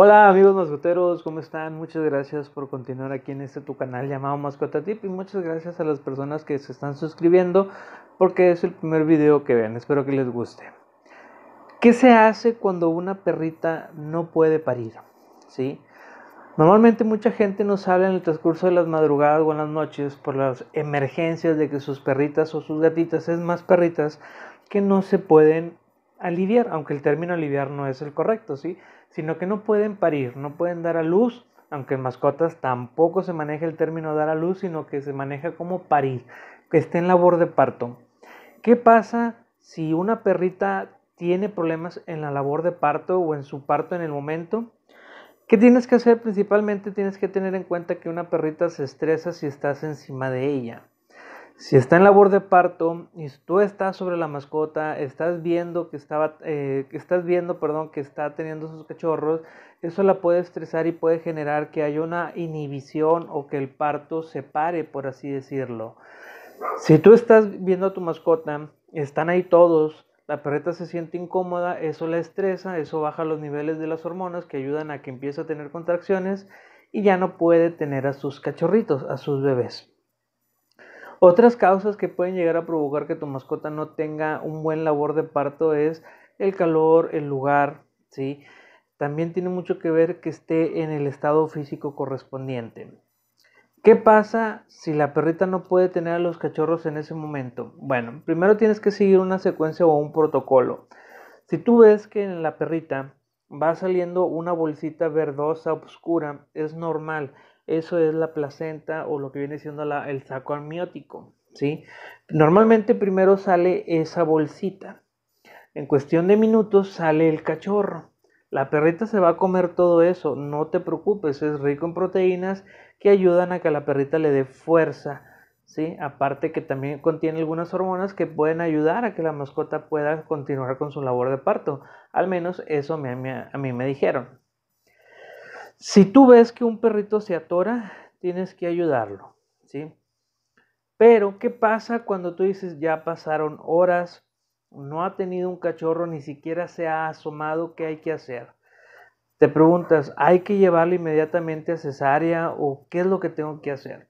Hola amigos mascoteros, ¿cómo están? Muchas gracias por continuar aquí en este tu canal llamado Mascota Tip y muchas gracias a las personas que se están suscribiendo porque es el primer video que ven, espero que les guste. ¿Qué se hace cuando una perrita no puede parir? ¿Sí? Normalmente mucha gente nos habla en el transcurso de las madrugadas o en las noches por las emergencias de que sus perritas o sus gatitas, es más perritas, que no se pueden aliviar, aunque el término aliviar no es el correcto, ¿sí? Sino que no pueden parir, no pueden dar a luz, aunque en mascotas tampoco se maneja el término dar a luz, sino que se maneja como parir, que esté en labor de parto. ¿Qué pasa si una perrita tiene problemas en la labor de parto o en su parto en el momento? ¿Qué tienes que hacer? Principalmente tienes que tener en cuenta que una perrita se estresa si estás encima de ella. Si está en labor de parto y tú estás sobre la mascota, estás viendo que estaba, eh, estás viendo, perdón, que está teniendo sus cachorros, eso la puede estresar y puede generar que haya una inhibición o que el parto se pare, por así decirlo. Si tú estás viendo a tu mascota, están ahí todos, la perreta se siente incómoda, eso la estresa, eso baja los niveles de las hormonas que ayudan a que empiece a tener contracciones y ya no puede tener a sus cachorritos, a sus bebés. Otras causas que pueden llegar a provocar que tu mascota no tenga un buen labor de parto es el calor, el lugar, ¿sí? También tiene mucho que ver que esté en el estado físico correspondiente. ¿Qué pasa si la perrita no puede tener a los cachorros en ese momento? Bueno, primero tienes que seguir una secuencia o un protocolo. Si tú ves que en la perrita va saliendo una bolsita verdosa, oscura, es normal eso es la placenta o lo que viene siendo el saco amniótico, ¿sí? Normalmente primero sale esa bolsita. En cuestión de minutos sale el cachorro. La perrita se va a comer todo eso, no te preocupes, es rico en proteínas que ayudan a que la perrita le dé fuerza, ¿sí? Aparte que también contiene algunas hormonas que pueden ayudar a que la mascota pueda continuar con su labor de parto. Al menos eso a mí me dijeron. Si tú ves que un perrito se atora, tienes que ayudarlo, ¿sí? Pero, ¿qué pasa cuando tú dices, ya pasaron horas, no ha tenido un cachorro, ni siquiera se ha asomado, ¿qué hay que hacer? Te preguntas, ¿hay que llevarlo inmediatamente a cesárea o qué es lo que tengo que hacer?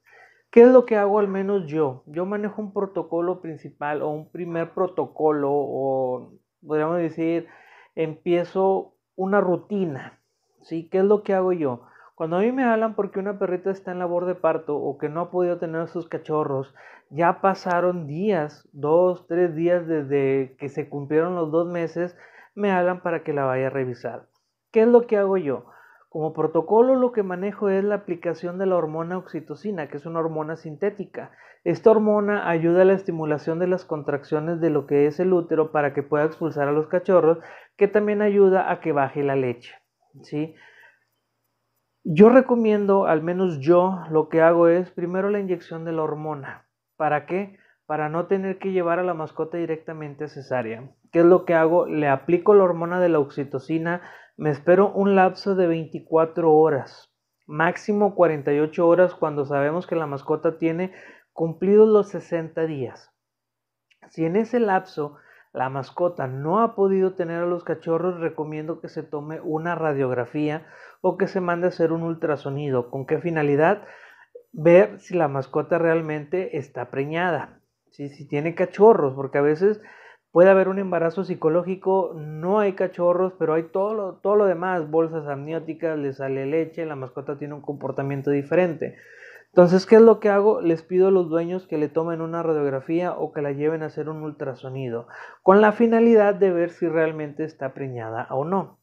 ¿Qué es lo que hago al menos yo? Yo manejo un protocolo principal o un primer protocolo o podríamos decir, empiezo una rutina, ¿Qué es lo que hago yo? Cuando a mí me hablan porque una perrita está en labor de parto o que no ha podido tener sus cachorros, ya pasaron días, dos, tres días desde que se cumplieron los dos meses, me hablan para que la vaya a revisar. ¿Qué es lo que hago yo? Como protocolo lo que manejo es la aplicación de la hormona oxitocina, que es una hormona sintética. Esta hormona ayuda a la estimulación de las contracciones de lo que es el útero para que pueda expulsar a los cachorros, que también ayuda a que baje la leche. ¿sí? Yo recomiendo, al menos yo, lo que hago es primero la inyección de la hormona. ¿Para qué? Para no tener que llevar a la mascota directamente a cesárea. ¿Qué es lo que hago? Le aplico la hormona de la oxitocina, me espero un lapso de 24 horas, máximo 48 horas cuando sabemos que la mascota tiene cumplidos los 60 días. Si en ese lapso la mascota no ha podido tener a los cachorros, recomiendo que se tome una radiografía o que se mande a hacer un ultrasonido. ¿Con qué finalidad? Ver si la mascota realmente está preñada, si tiene cachorros, porque a veces puede haber un embarazo psicológico, no hay cachorros, pero hay todo lo, todo lo demás, bolsas amnióticas, le sale leche, la mascota tiene un comportamiento diferente. Entonces, ¿qué es lo que hago? Les pido a los dueños que le tomen una radiografía o que la lleven a hacer un ultrasonido, con la finalidad de ver si realmente está preñada o no.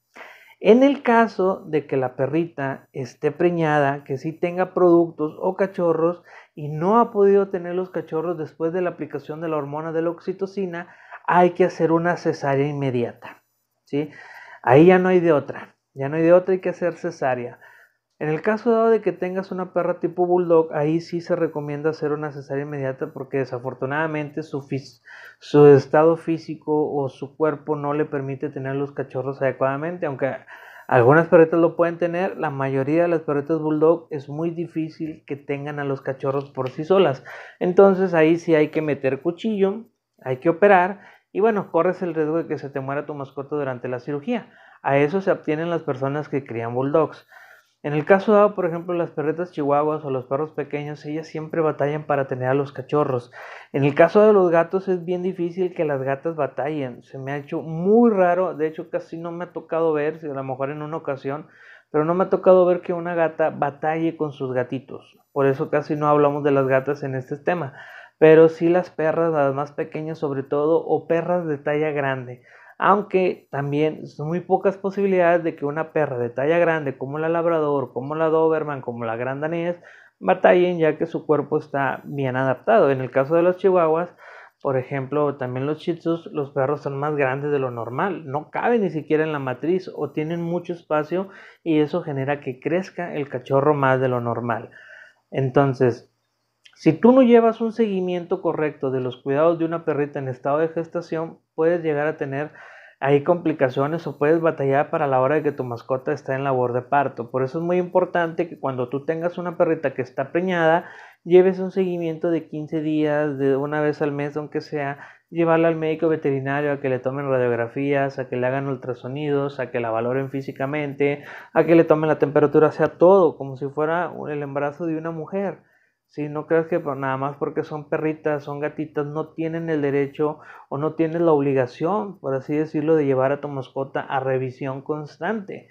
En el caso de que la perrita esté preñada, que sí tenga productos o cachorros y no ha podido tener los cachorros después de la aplicación de la hormona de la oxitocina, hay que hacer una cesárea inmediata. Ahí ya no hay de otra, ya no hay de otra, hay que hacer cesárea. En el caso dado de que tengas una perra tipo bulldog, ahí sí se recomienda hacer una cesárea inmediata porque desafortunadamente su, estado físico o su cuerpo no le permite tener los cachorros adecuadamente. Aunque algunas perritas lo pueden tener, la mayoría de las perritas bulldog es muy difícil que tengan a los cachorros por sí solas. Entonces ahí sí hay que meter cuchillo, hay que operar y bueno, corres el riesgo de que se te muera tu mascota durante la cirugía. A eso se obtienen las personas que crían bulldogs. En el caso dado, por ejemplo, las perretas chihuahuas o los perros pequeños, ellas siempre batallan para tener a los cachorros. En el caso de los gatos es bien difícil que las gatas batallen. Se me ha hecho muy raro, de hecho casi no me ha tocado ver, si a lo mejor en una ocasión, pero no me ha tocado ver que una gata batalle con sus gatitos. Por eso casi no hablamos de las gatas en este tema. Pero sí las perras, las más pequeñas sobre todo, o perras de talla grande. Aunque también son muy pocas posibilidades de que una perra de talla grande como la Labrador, como la Doberman, como la Gran Danés, batallen ya que su cuerpo está bien adaptado. En el caso de los chihuahuas, por ejemplo, también los shih los perros son más grandes de lo normal, no caben ni siquiera en la matriz o tienen mucho espacio y eso genera que crezca el cachorro más de lo normal. Entonces, si tú no llevas un seguimiento correcto de los cuidados de una perrita en estado de gestación, puedes llegar a tener ahí complicaciones o puedes batallar para la hora de que tu mascota esté en labor de parto. Por eso es muy importante que cuando tú tengas una perrita que está preñada, lleves un seguimiento de 15 días, de una vez al mes, aunque sea, llevarla al médico veterinario a que le tomen radiografías, a que le hagan ultrasonidos, a que la valoren físicamente, a que le tomen la temperatura, sea todo, como si fuera el embarazo de una mujer. Si no creas que nada más porque son perritas, son gatitas, no tienen el derecho o no tienen la obligación, por así decirlo, de llevar a tu mascota a revisión constante.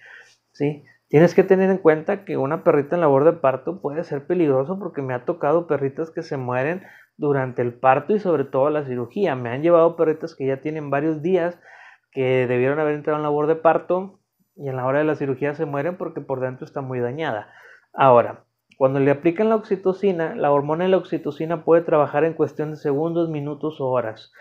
Sí, tienes que tener en cuenta que una perrita en labor de parto puede ser peligroso porque me ha tocado perritas que se mueren durante el parto y sobre todo la cirugía. Me han llevado perritas que ya tienen varios días que debieron haber entrado en labor de parto y en la hora de la cirugía se mueren porque por dentro está muy dañada. Ahora, cuando le aplican la oxitocina, la hormona de la oxitocina puede trabajar en cuestión de segundos, minutos o horas.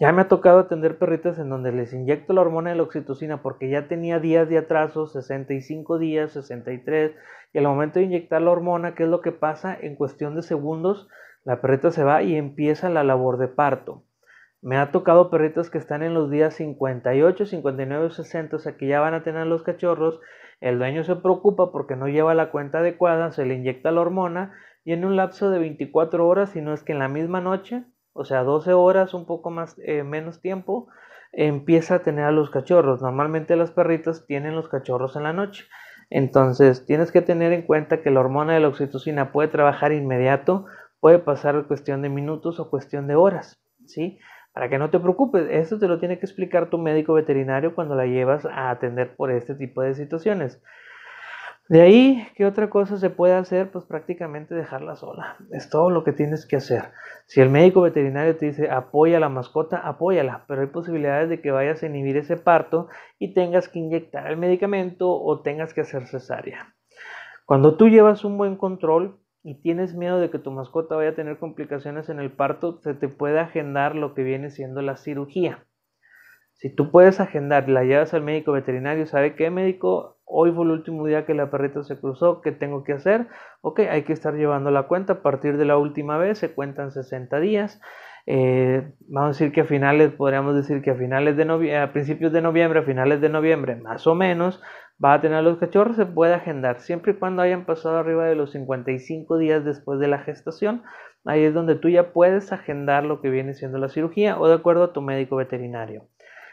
Ya me ha tocado atender perritas en donde les inyecto la hormona de la oxitocina porque ya tenía días de atraso, 65 días, 63, y al momento de inyectar la hormona, ¿qué es lo que pasa? En cuestión de segundos, la perrita se va y empieza la labor de parto. Me ha tocado perritas que están en los días 58, 59, 60, o sea que ya van a tener los cachorros el dueño se preocupa porque no lleva la cuenta adecuada, se le inyecta la hormona y en un lapso de 24 horas, si no es que en la misma noche, o sea, 12 horas, un poco más, eh, menos tiempo, empieza a tener a los cachorros. Normalmente las perritas tienen los cachorros en la noche. Entonces, tienes que tener en cuenta que la hormona de la oxitocina puede trabajar inmediato, puede pasar cuestión de minutos o cuestión de horas, ¿sí? Para que no te preocupes, esto te lo tiene que explicar tu médico veterinario cuando la llevas a atender por este tipo de situaciones. De ahí, ¿qué otra cosa se puede hacer? Pues prácticamente dejarla sola. Es todo lo que tienes que hacer. Si el médico veterinario te dice apoya a la mascota, apóyala, pero hay posibilidades de que vayas a inhibir ese parto y tengas que inyectar el medicamento o tengas que hacer cesárea. Cuando tú llevas un buen control, y tienes miedo de que tu mascota vaya a tener complicaciones en el parto, se te puede agendar lo que viene siendo la cirugía. Si tú puedes agendar, la llevas al médico veterinario, ¿sabe qué médico? Hoy fue el último día que la perrita se cruzó, ¿qué tengo que hacer? Ok, hay que estar llevando la cuenta. A partir de la última vez se cuentan 60 días. Eh, vamos a decir que a finales, podríamos decir que a finales de noviembre, a principios de noviembre, a finales de noviembre, más o menos, Va a tener los cachorros, se puede agendar, siempre y cuando hayan pasado arriba de los 55 días después de la gestación, ahí es donde tú ya puedes agendar lo que viene siendo la cirugía o de acuerdo a tu médico veterinario.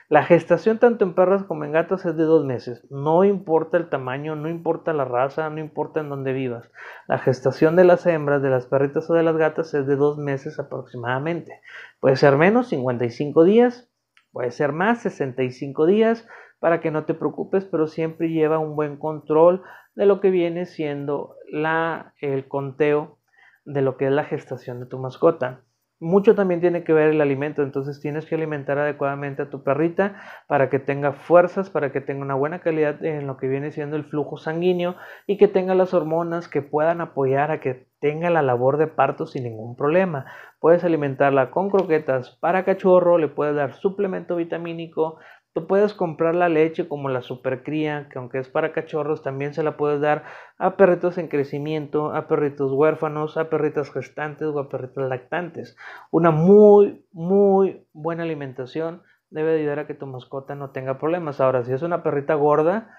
La gestación tanto en perros como en gatos es de dos meses. No importa el tamaño, no importa la raza, no importa en dónde vivas. La gestación de las hembras, de las perritas o de las gatas es de dos meses aproximadamente. Puede ser menos, 55 días, Puede ser más, 65 días, para que no te preocupes, pero siempre lleva un buen control de lo que viene siendo la, el conteo de lo que es la gestación de tu mascota mucho también tiene que ver el alimento, entonces tienes que alimentar adecuadamente a tu perrita para que tenga fuerzas, para que tenga una buena calidad en lo que viene siendo el flujo sanguíneo y que tenga las hormonas que puedan apoyar a que tenga la labor de parto sin ningún problema. Puedes alimentarla con croquetas para cachorro, le puedes dar suplemento vitamínico, Tú puedes comprar la leche como la supercría, que aunque es para cachorros, también se la puedes dar a perritos en crecimiento, a perritos huérfanos, a perritas gestantes o a perritas lactantes. Una muy, muy buena alimentación debe ayudar a que tu mascota no tenga problemas. Ahora, si es una perrita gorda,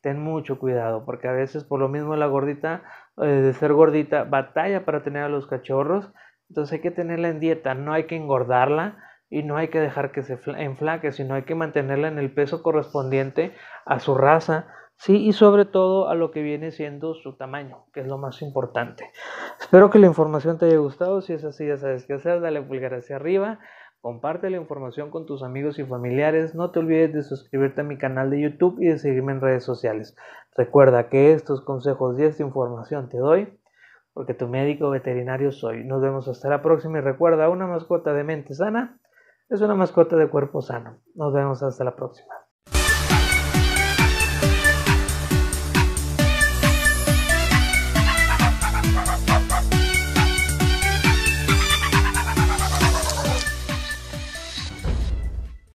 ten mucho cuidado, porque a veces por lo mismo la gordita, eh, de ser gordita, batalla para tener a los cachorros. Entonces hay que tenerla en dieta, no hay que engordarla y no hay que dejar que se enflaque, sino hay que mantenerla en el peso correspondiente a su raza, sí, y sobre todo a lo que viene siendo su tamaño, que es lo más importante. Espero que la información te haya gustado, si es así ya sabes qué hacer, dale pulgar hacia arriba, comparte la información con tus amigos y familiares, no te olvides de suscribirte a mi canal de YouTube y de seguirme en redes sociales. Recuerda que estos consejos y esta información te doy porque tu médico veterinario soy. Nos vemos hasta la próxima y recuerda, una mascota de mente sana es una mascota de cuerpo sano. Nos vemos hasta la próxima.